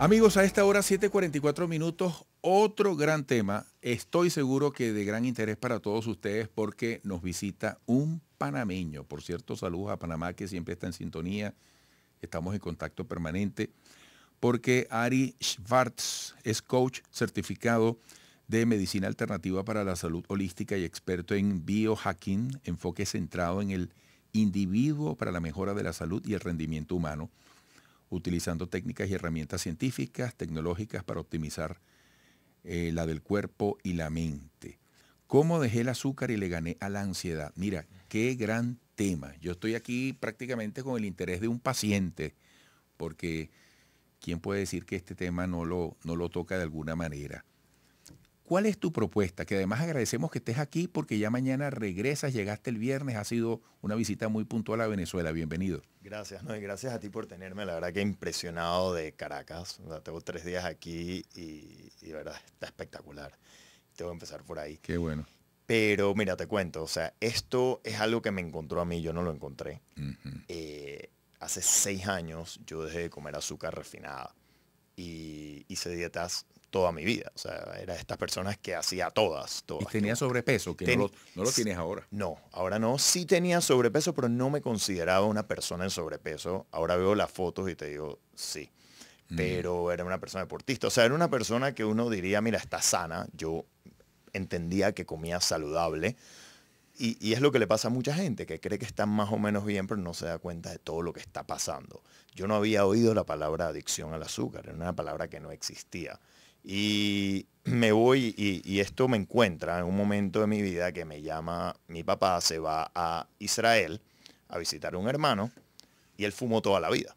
Amigos, a esta hora 7.44 minutos, otro gran tema, estoy seguro que de gran interés para todos ustedes porque nos visita un panameño. Por cierto, saludos a Panamá que siempre está en sintonía, estamos en contacto permanente, porque Ari Schwartz es coach certificado de medicina alternativa para la salud holística y experto en biohacking, enfoque centrado en el individuo para la mejora de la salud y el rendimiento humano utilizando técnicas y herramientas científicas, tecnológicas para optimizar eh, la del cuerpo y la mente. ¿Cómo dejé el azúcar y le gané a la ansiedad? Mira, qué gran tema. Yo estoy aquí prácticamente con el interés de un paciente, porque ¿quién puede decir que este tema no lo toca de alguna manera? ¿Cuál es tu propuesta? Que además agradecemos que estés aquí porque ya mañana regresas, llegaste el viernes, ha sido una visita muy puntual a Venezuela. Bienvenido. Gracias, no, y gracias a ti por tenerme. La verdad que impresionado de Caracas. O tengo tres días aquí y, y, verdad está espectacular. Te voy a empezar por ahí. Qué bueno. Pero mira, te cuento, o sea, esto es algo que me encontró a mí, yo no lo encontré. Eh, hace seis años yo dejé de comer azúcar refinada y hice dietas toda mi vida. O sea, era de estas personas que hacía todas, Y tenía sobrepeso, que no, lo, tienes ahora. No, ahora no. Sí tenía sobrepeso, pero no me consideraba una persona en sobrepeso. Ahora veo las fotos y te digo, sí. Mm. Pero era una persona deportista. O sea, era una persona que uno diría, mira, está sana. Yo entendía que comía saludable. Y, y, es lo que le pasa a mucha gente, que cree que está más o menos bien, pero no se da cuenta de todo lo que está pasando. Yo no había oído la palabra adicción al azúcar, era una palabra que no existía. Y me voy y, esto me encuentra en un momento de mi vida que me llama, mi papá se va a Israel a visitar a un hermano y él fumó toda la vida.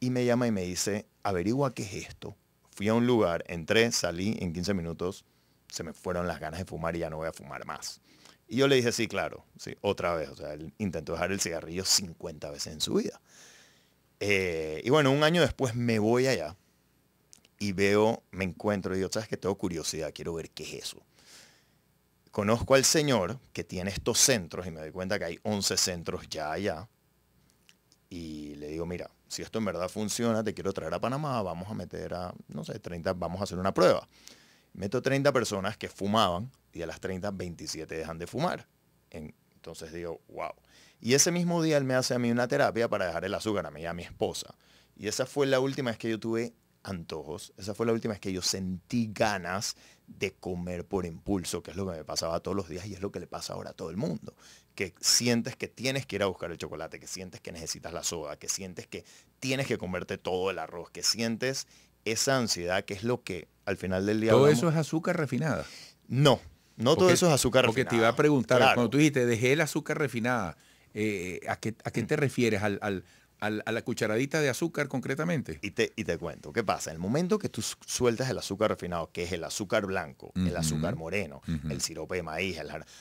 Y me llama y me dice, averigua qué es esto. Fui a un lugar, entré, salí, en 15 minutos se me fueron las ganas de fumar y ya no voy a fumar más. Y yo le dije, sí, claro, sí, otra vez. O sea, él intentó dejar el cigarrillo 50 veces en su vida. Eh, y bueno, un año después me voy allá y veo, me encuentro y digo, ¿sabes que Tengo curiosidad, quiero ver qué es eso. Conozco al señor que tiene estos centros y me doy cuenta que hay 11 centros ya allá. Y le digo, mira, si esto en verdad funciona, te quiero traer a Panamá, vamos a meter a, no sé, 30, vamos a hacer una prueba. Meto 30 personas que fumaban y a las 30, 27 dejan de fumar. Entonces digo, wow. Y ese mismo día él me hace a mí una terapia para dejar el azúcar a mí y a mi esposa. Y esa fue la última vez que yo tuve antojos. Esa fue la última vez que yo sentí ganas de comer por impulso, que es lo que me pasaba todos los días y es lo que le pasa ahora a todo el mundo. Que sientes que tienes que ir a buscar el chocolate, que sientes que necesitas la soda, que sientes que tienes que comerte todo el arroz, que sientes esa ansiedad que es lo que al final del día... ¿Todo eso es azúcar refinada? No, no todo eso es azúcar porque refinada. Porque te iba a preguntar, cuando tú dijiste, dejé el azúcar refinada, eh, ¿a, qué, mm. te refieres? ¿Al, al a la cucharadita de azúcar concretamente. Y te, y te cuento, ¿qué pasa? En el momento que tú sueltas el azúcar refinado, que es el azúcar blanco, el azúcar moreno, el sirope de maíz,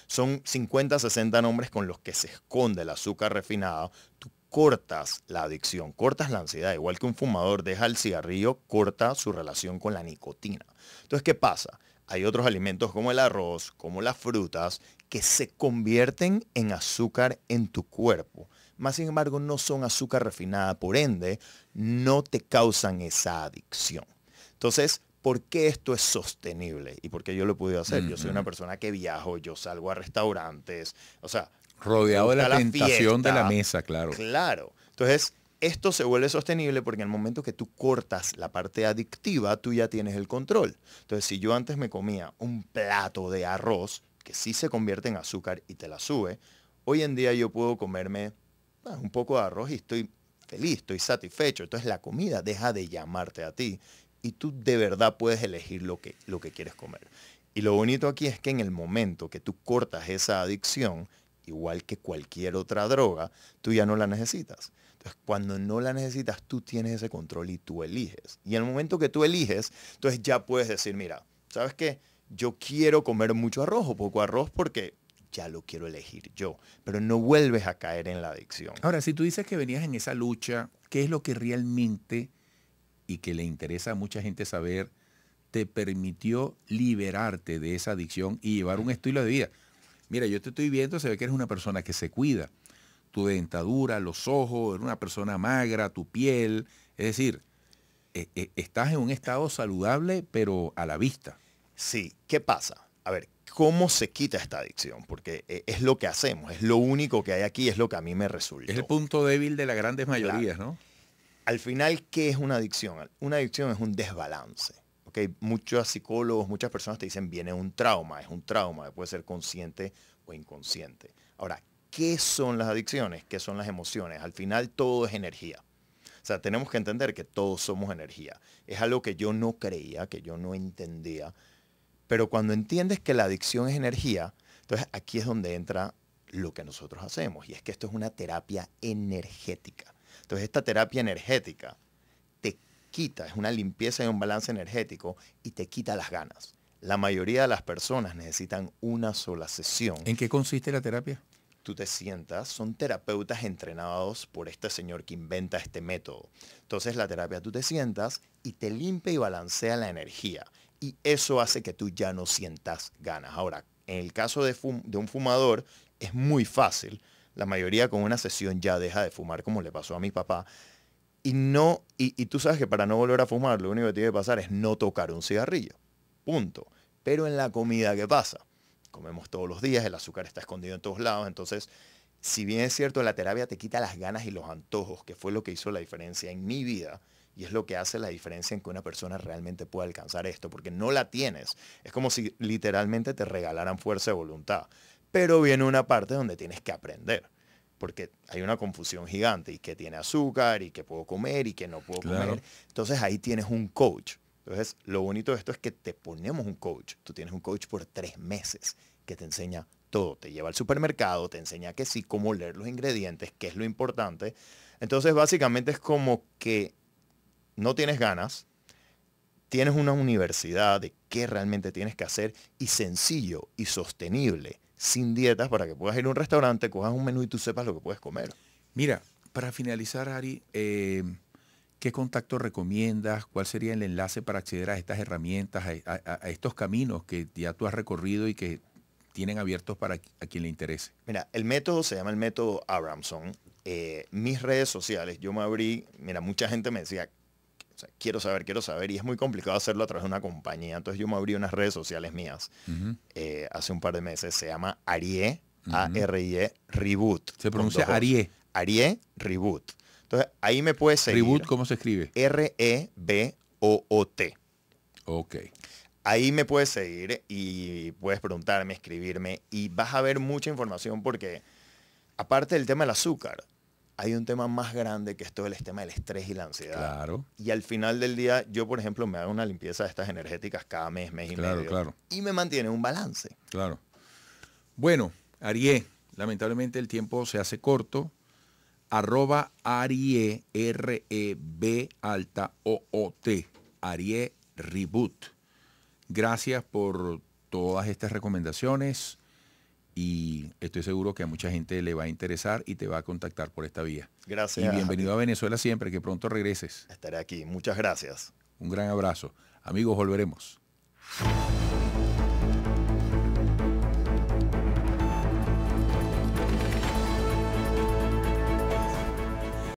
son 50, 60 nombres con los que se esconde el azúcar refinado, tú cortas la adicción, cortas la ansiedad, igual que un fumador deja el cigarrillo, corta su relación con la nicotina. Entonces, ¿qué pasa? Hay otros alimentos como el arroz, como las frutas, que se convierten en azúcar en tu cuerpo más sin embargo no son azúcar refinada, por ende no te causan esa adicción. Entonces, ¿por qué esto es sostenible? ¿Y por qué yo lo pude hacer? Yo soy una persona que viajo, yo salgo a restaurantes, o sea... Rodeado de la, tentación de la mesa, claro. Claro. Entonces, esto se vuelve sostenible porque en el momento que tú cortas la parte adictiva, tú ya tienes el control. Entonces, si yo antes me comía un plato de arroz, que sí se convierte en azúcar y te la sube, hoy en día yo puedo comerme Ah, un poco de arroz y estoy feliz, estoy satisfecho. Entonces la comida deja de llamarte a ti y tú de verdad puedes elegir lo que, lo que quieres comer. Y lo bonito aquí es que en el momento que tú cortas esa adicción, igual que cualquier otra droga, tú ya no la necesitas. Entonces, cuando no la necesitas, tú tienes ese control y tú eliges. Y en el momento que tú eliges, entonces ya puedes decir, mira, ¿sabes qué? Yo quiero comer mucho arroz o poco arroz porque ya lo quiero elegir yo. Pero no vuelves a caer en la adicción. Ahora, si tú dices que venías en esa lucha, ¿qué es lo que realmente, y que le interesa a mucha gente saber, te permitió liberarte de esa adicción y llevar un estilo de vida? Mira, yo te estoy viendo, se ve que eres una persona que se cuida. Tu dentadura, los ojos, eres una persona magra, tu piel. Es decir, e, e, estás en un estado saludable, pero a la vista. Sí, ¿qué pasa? A ver, cómo se quita esta adicción, porque eh, es lo que hacemos, es lo único que hay aquí, es lo que a mí me resulta. Es el punto débil de las grandes mayorías, ¿no? Al final, ¿qué es una adicción? Una adicción es un desbalance. ¿okay? Muchos psicólogos, muchas personas te dicen, viene un trauma, es un trauma, puede ser consciente o inconsciente. Ahora, ¿qué son las adicciones? ¿Qué son las emociones? Al final todo es energía. O sea, tenemos que entender que todos somos energía. Es algo que yo no creía, que yo no entendía, pero cuando entiendes que la adicción es energía, entonces aquí es donde entra lo que nosotros hacemos, y es que esto es una terapia energética. Entonces esta terapia energética te quita, es una limpieza y un balance energético, y te quita las ganas. La mayoría de las personas necesitan una sola sesión. ¿En qué consiste la terapia? tú te sientas, son terapeutas entrenados por este señor que inventa este método. Entonces la terapia tú te sientas y te limpia y balancea la energía y eso hace que tú ya no sientas ganas. Ahora, en el caso de, un fumador, es muy fácil. La mayoría con una sesión ya deja de fumar, como le pasó a mi papá. Y, no, y tú sabes que para no volver a fumar, lo único que tiene que pasar es no tocar un cigarrillo. Punto. Pero en la comida, ¿qué pasa? Comemos todos los días, el azúcar está escondido en todos lados, entonces si bien es cierto, la terapia te quita las ganas y los antojos, que fue lo que hizo la diferencia en mi vida, y es lo que hace la diferencia en que una persona realmente pueda alcanzar esto, porque no la tienes. Es como si literalmente te regalaran fuerza de voluntad. Pero viene una parte donde tienes que aprender porque hay una confusión gigante y que tiene azúcar y que puedo comer y que no puedo comer. Entonces ahí tienes un coach. Entonces lo bonito de esto es que te ponemos un coach. Tú tienes un coach por tres meses que te enseña todo. Te lleva al supermercado, te enseña que sí, cómo leer los ingredientes, qué es lo importante. Entonces básicamente es como que no tienes ganas, tienes una universidad de qué realmente tienes que hacer y sencillo y sostenible, sin dietas, para que puedas ir a un restaurante, cojas un menú y tú sepas lo que puedes comer. Mira, para finalizar, Ari, eh, ¿qué contacto recomiendas? ¿Cuál sería el enlace para acceder a estas herramientas, a, estos caminos que ya tú has recorrido y que tienen abiertos para a quien le interese? Mira, el método se llama el método Abramson. Eh, mis redes sociales, yo me abrí, mira, mucha gente me decía, o sea, quiero saber, quiero saber, y es muy complicado hacerlo a través de una compañía. Entonces yo me abrí unas redes sociales mías eh, hace un par de meses, se llama Arie, A-R-I-E, Reboot. Se pronuncia Arié Arie, Reboot. Entonces ahí me puedes seguir. Reboot, ¿cómo se escribe? R-E-B-O-O-T. Ok. Ahí me puedes seguir y puedes preguntarme, escribirme y vas a ver mucha información porque aparte del tema del azúcar, hay un tema más grande que es el tema del estrés y la ansiedad. Y al final del día, yo, por ejemplo, me hago una limpieza de estas energéticas cada mes, mes y medio. Claro. Y me mantiene un balance. Claro. Bueno, Arié, lamentablemente el tiempo se hace corto. Arroba Arié, R-E-B alta O-O-T. Arié Reboot. Gracias por todas estas recomendaciones y estoy seguro que a mucha gente le va a interesar y te va a contactar por esta vía. Gracias. Y bienvenido a Venezuela siempre, que pronto regreses. Estaré aquí, muchas gracias. Un gran abrazo. Amigos, volveremos.